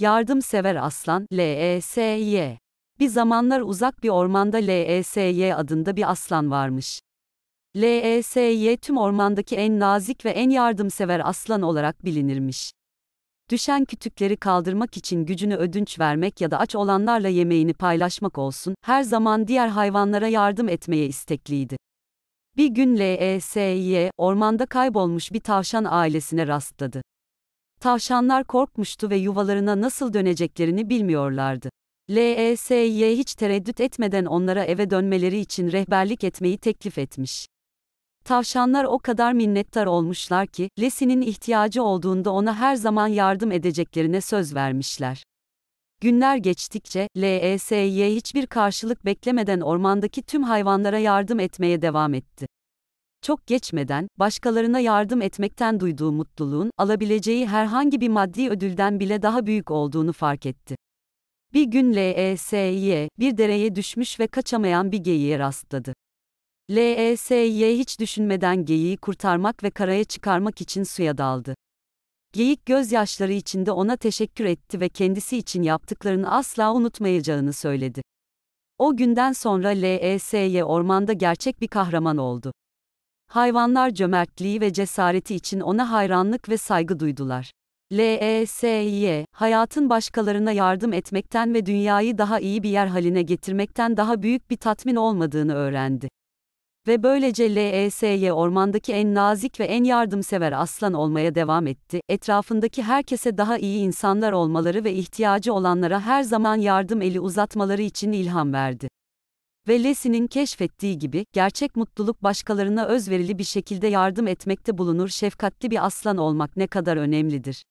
Yardımsever aslan, L.E.S.Y. Bir zamanlar uzak bir ormanda L.E.S.Y adında bir aslan varmış. L.E.S.Y tüm ormandaki en nazik ve en yardımsever aslan olarak bilinirmiş. Düşen kütükleri kaldırmak için gücünü ödünç vermek ya da aç olanlarla yemeğini paylaşmak olsun, her zaman diğer hayvanlara yardım etmeye istekliydi. Bir gün L.E.S.Y, ormanda kaybolmuş bir tavşan ailesine rastladı. Tavşanlar korkmuştu ve yuvalarına nasıl döneceklerini bilmiyorlardı. LESY hiç tereddüt etmeden onlara eve dönmeleri için rehberlik etmeyi teklif etmiş. Tavşanlar o kadar minnettar olmuşlar ki, Lesi'nin ihtiyacı olduğunda ona her zaman yardım edeceklerine söz vermişler. Günler geçtikçe, LESY hiçbir karşılık beklemeden ormandaki tüm hayvanlara yardım etmeye devam etti çok geçmeden, başkalarına yardım etmekten duyduğu mutluluğun, alabileceği herhangi bir maddi ödülden bile daha büyük olduğunu fark etti. Bir gün LESY, bir dereye düşmüş ve kaçamayan bir geyiğe rastladı. LESY hiç düşünmeden geyiği kurtarmak ve karaya çıkarmak için suya daldı. Geyik gözyaşları içinde ona teşekkür etti ve kendisi için yaptıklarını asla unutmayacağını söyledi. O günden sonra LESY ormanda gerçek bir kahraman oldu. Hayvanlar cömertliği ve cesareti için ona hayranlık ve saygı duydular. LESY, hayatın başkalarına yardım etmekten ve dünyayı daha iyi bir yer haline getirmekten daha büyük bir tatmin olmadığını öğrendi. Ve böylece LESY ormandaki en nazik ve en yardımsever aslan olmaya devam etti, etrafındaki herkese daha iyi insanlar olmaları ve ihtiyacı olanlara her zaman yardım eli uzatmaları için ilham verdi. Ve Les'inin keşfettiği gibi, gerçek mutluluk başkalarına özverili bir şekilde yardım etmekte bulunur şefkatli bir aslan olmak ne kadar önemlidir.